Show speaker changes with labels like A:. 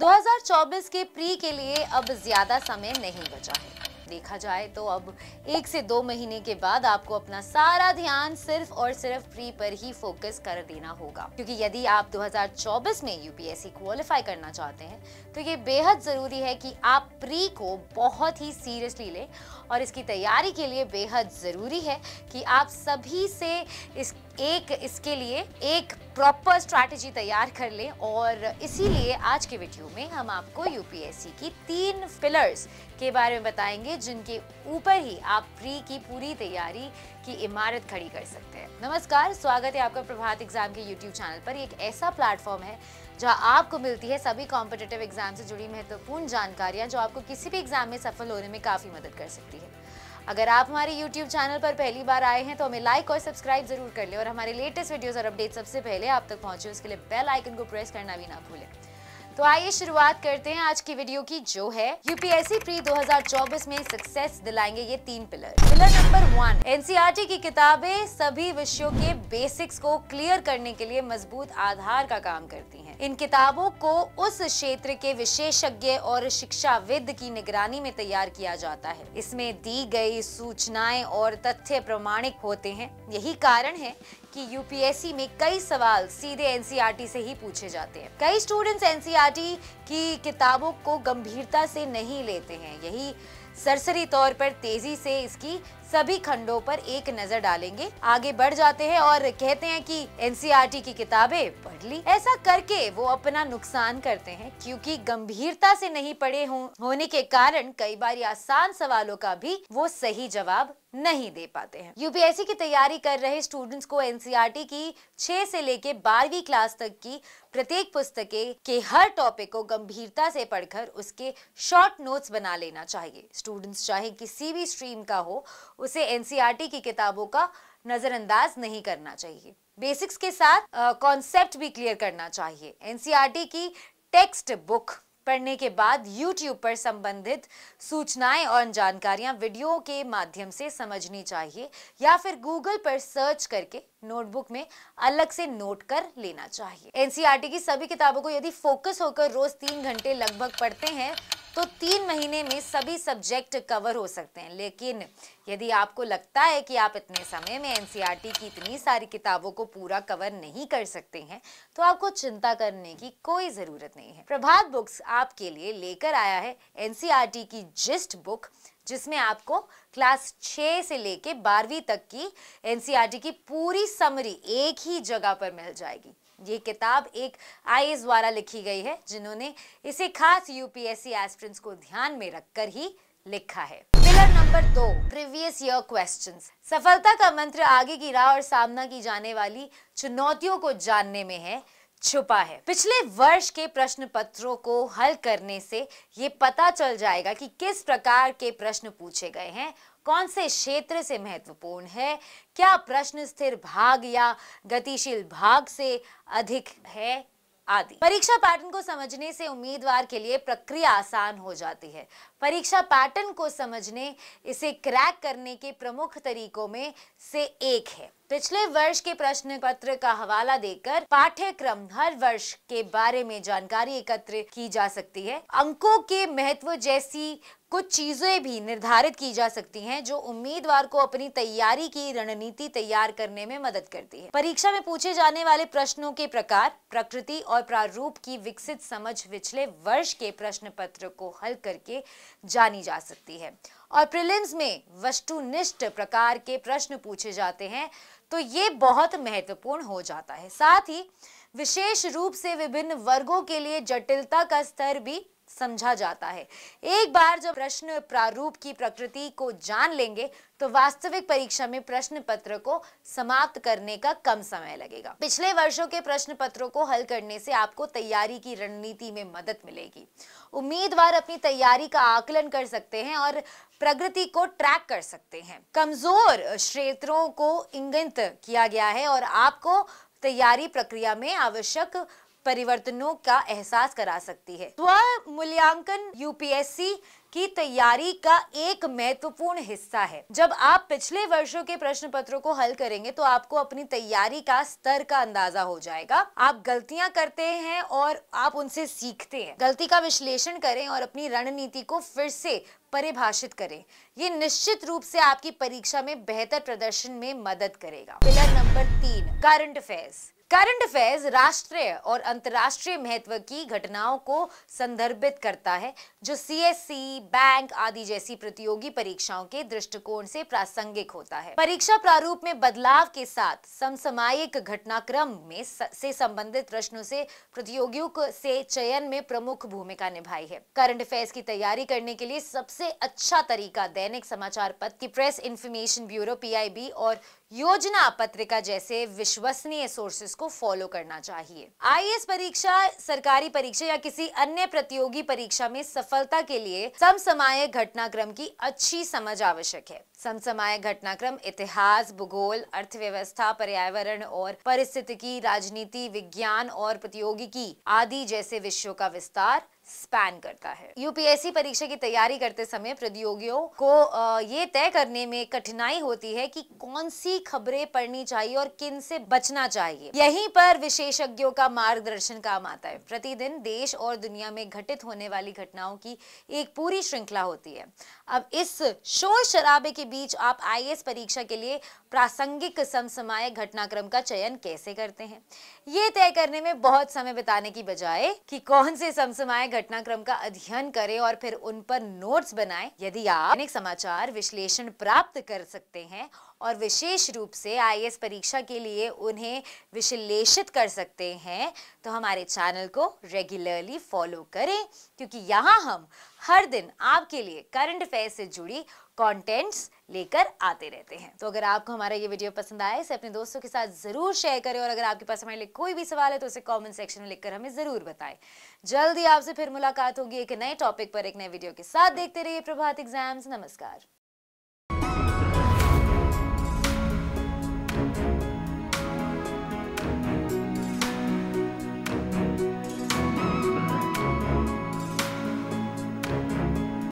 A: 2024 के प्री के लिए अब ज्यादा समय नहीं बचा है देखा जाए तो अब एक से दो महीने के बाद आपको अपना सारा ध्यान सिर्फ और सिर्फ प्री पर ही फोकस कर देना होगा क्योंकि यदि आप 2024 में यूपीएससी क्वालिफाई करना चाहते हैं तो ये बेहद ज़रूरी है कि आप प्री को बहुत ही सीरियसली लें और इसकी तैयारी के लिए बेहद ज़रूरी है कि आप सभी से इस एक इसके लिए एक प्रॉपर स्ट्रैटेजी तैयार कर लें और इसीलिए आज के वीडियो में हम आपको यूपीएससी की तीन पिलर्स के बारे में बताएंगे जिनके ऊपर ही आप प्री की पूरी तैयारी की इमारत खड़ी कर सकते हैं नमस्कार स्वागत है आपका प्रभात एग्जाम के यूट्यूब चैनल पर एक ऐसा प्लेटफॉर्म है जहाँ आपको मिलती है सभी कॉम्पिटेटिव एग्जाम से जुड़ी महत्वपूर्ण जानकारियाँ जो आपको किसी भी एग्जाम में सफल होने में काफ़ी मदद कर सकती है अगर आप हमारे यूट्यूब चैनल पर पहली बार आए हैं तो हमें लाइक और सब्सक्राइब जरूर कर लें और हमारे लेटेस्ट वीडियोस और अपडेट सबसे पहले आप तक पहुँचे उसके लिए बेल आइकन को प्रेस करना भी ना भूलें तो आइए शुरुआत करते हैं आज की वीडियो की जो है यूपीएससी प्री 2024 में सक्सेस दिलाएंगे ये तीन pillar pillar number one NCERT की किताबें सभी विषयों के बेसिक्स को क्लियर करने के लिए मजबूत आधार का काम करती हैं। इन किताबों को उस क्षेत्र के विशेषज्ञ और शिक्षाविद की निगरानी में तैयार किया जाता है इसमें दी गई सूचनाएं और तथ्य प्रमाणिक होते हैं यही कारण है कि यूपीएससी में कई सवाल सीधे एनसीईआरटी e से ही पूछे जाते हैं कई स्टूडेंट्स एनसीआर एनसीईआरटी की किताबों को गंभीरता से नहीं लेते हैं यही सरसरी तौर पर तेजी से इसकी सभी खंडों पर एक नजर डालेंगे आगे बढ़ जाते हैं और कहते हैं कि एनसीईआरटी की किताबें पढ़ ली ऐसा करके वो अपना नुकसान करते हैं क्योंकि गंभीरता से नहीं पढ़े हो, होने के कारण कई बार आसान सवालों का भी वो सही जवाब नहीं दे पाते हैं यूपीएससी की तैयारी कर रहे स्टूडेंट्स को एनसीईआरटी e की छह से लेके बारहवीं क्लास तक की प्रत्येक पुस्तके के हर टॉपिक को गंभीरता से पढ़कर उसके शॉर्ट नोट्स बना लेना चाहिए स्टूडेंट्स चाहे किसी भी स्ट्रीम का हो उसे एनसीईआरटी e की किताबों का नज़रअंदाज नहीं करना चाहिए बेसिक्स के साथ कॉन्सेप्ट भी क्लियर करना चाहिए एनसीईआरटी e की टेक्स्ट बुक पढ़ने के बाद YouTube पर संबंधित सूचनाएं और जानकारियां वीडियो के माध्यम से समझनी चाहिए या फिर Google पर सर्च करके नोटबुक में अलग से नोट कर लेना चाहिए एनसीआरटी e की सभी किताबों को यदि फोकस होकर रोज तीन घंटे लगभग पढ़ते हैं तो तीन महीने में सभी सब्जेक्ट कवर हो सकते हैं लेकिन यदि आपको लगता है कि आप इतने समय में एन की इतनी सारी किताबों को पूरा कवर नहीं कर सकते हैं तो आपको चिंता करने की कोई ज़रूरत नहीं है प्रभात बुक्स आपके लिए लेकर आया है एन की जिस्ट बुक जिसमें आपको क्लास छः से लेके बारहवीं तक की एन की पूरी समरी एक ही जगह पर मिल जाएगी ये किताब एक आई द्वारा लिखी गई है जिन्होंने इसे खास यूपीएससी एस्पिरेंट्स को ध्यान में रखकर ही लिखा है पिलर नंबर दो प्रीवियस ईयर क्वेश्चन सफलता का मंत्र आगे की राह और सामना की जाने वाली चुनौतियों को जानने में है छुपा है पिछले वर्ष के प्रश्न पत्रों को हल करने से ये पता चल जाएगा कि किस प्रकार के प्रश्न पूछे गए हैं कौन से क्षेत्र से महत्वपूर्ण है क्या प्रश्न स्थिर भाग या गतिशील भाग से अधिक है आदि परीक्षा पैटर्न को समझने से उम्मीदवार के लिए प्रक्रिया आसान हो जाती है परीक्षा पैटर्न को समझने इसे क्रैक करने के प्रमुख तरीकों में से एक है पिछले वर्ष के प्रश्न पत्र का हवाला देकर पाठ्यक्रम हर वर्ष के बारे में जानकारी एकत्र की जा सकती है अंकों के महत्व जैसी कुछ चीजें भी निर्धारित की जा सकती हैं जो उम्मीदवार को अपनी तैयारी की रणनीति तैयार करने में मदद करती है परीक्षा में पूछे जाने वाले प्रश्नों के प्रकार प्रकृति और प्रारूप की विकसित समझ पिछले वर्ष के प्रश्न पत्र को हल करके जानी जा सकती है और प्रिलिम्स में वस्तुनिष्ठ प्रकार के प्रश्न पूछे जाते हैं तो ये बहुत महत्वपूर्ण हो जाता है साथ ही विशेष रूप से विभिन्न वर्गों के लिए जटिलता का स्तर भी समझा जाता है एक बार जब प्रश्न प्रारूप की प्रकृति को जान लेंगे तो वास्तविक परीक्षा में प्रश्न पत्र को समाप्त करने का कम समय लगेगा पिछले वर्षों के प्रश्न पत्रों को हल करने से आपको तैयारी की रणनीति में मदद मिलेगी उम्मीदवार अपनी तैयारी का आकलन कर सकते हैं और प्रगति को ट्रैक कर सकते हैं कमजोर क्षेत्रों को इंगित किया गया है और आपको तैयारी प्रक्रिया में आवश्यक परिवर्तनों का एहसास करा सकती है स्व मूल्यांकन यूपीएससी की तैयारी का एक महत्वपूर्ण हिस्सा है जब आप पिछले वर्षों के प्रश्न पत्रों को हल करेंगे तो आपको अपनी तैयारी का स्तर का अंदाजा हो जाएगा आप गलतियां करते हैं और आप उनसे सीखते हैं गलती का विश्लेषण करें और अपनी रणनीति को फिर से परिभाषित करें ये निश्चित रूप से आपकी परीक्षा में बेहतर प्रदर्शन में मदद करेगा पिलर नंबर तीन करंट अफेयर्स करंट अफेयर्स राष्ट्रीय और अंतर्राष्ट्रीय महत्व की घटनाओं को संदर्भित करता है जो सीएससी, बैंक आदि जैसी प्रतियोगी परीक्षाओं के दृष्टिकोण से प्रासंगिक होता है परीक्षा प्रारूप में बदलाव के साथ समसामायिक घटनाक्रम में से संबंधित प्रश्नों से प्रतियोगियों से चयन में प्रमुख भूमिका निभाई है करंट अफेयर्स की तैयारी करने के लिए सबसे अच्छा तरीका दैनिक समाचार पत्र की प्रेस इंफॉर्मेशन ब्यूरो पी और योजना पत्रिका जैसे विश्वसनीय सोर्सेस को फॉलो करना चाहिए आई परीक्षा सरकारी परीक्षा या किसी अन्य प्रतियोगी परीक्षा में सफलता के लिए समसमाय घटनाक्रम की अच्छी समझ आवश्यक है समसमाय घटनाक्रम इतिहास भूगोल अर्थव्यवस्था पर्यावरण और परिस्थितिकी राजनीति विज्ञान और प्रतियोगिकी आदि जैसे विषयों का विस्तार स्पैन करता है यूपीएससी परीक्षा की तैयारी करते समय प्रतियोगियों को ये तय करने में कठिनाई होती है कि कौन सी खबरें पढ़नी चाहिए और किन से बचना चाहिए यहीं पर विशेषज्ञों का मार्गदर्शन काम आता है प्रतिदिन देश और दुनिया में घटित होने वाली घटनाओं की एक पूरी श्रृंखला होती है अब इस शोर शराबे के बीच आप आई परीक्षा के लिए प्रासंगिक समसमाय घटनाक्रम का चयन कैसे करते हैं ये तय करने में बहुत समय बिताने की बजाय कि कौन से समसमाय घटनाक्रम का अध्ययन करें और फिर उन पर नोट्स बनाएं यदि आप अनेक समाचार विश्लेषण प्राप्त कर सकते हैं और विशेष रूप से आई परीक्षा के लिए उन्हें विश्लेषित कर सकते हैं तो हमारे चैनल को रेगुलरली फॉलो करें क्योंकि यहाँ हम हर दिन आपके लिए करंट अफेयर से जुड़ी कॉन्टेंट्स लेकर आते रहते हैं तो अगर आपको हमारा ये वीडियो पसंद आए इसे अपने दोस्तों के साथ ज़रूर शेयर करें और अगर आपके पास हमारे लिए कोई भी सवाल है तो उसे कमेंट सेक्शन में लिखकर हमें ज़रूर बताएं जल्दी आपसे फिर मुलाकात होगी एक नए टॉपिक पर एक नए वीडियो के साथ देखते रहिए प्रभात एग्जाम्स नमस्कार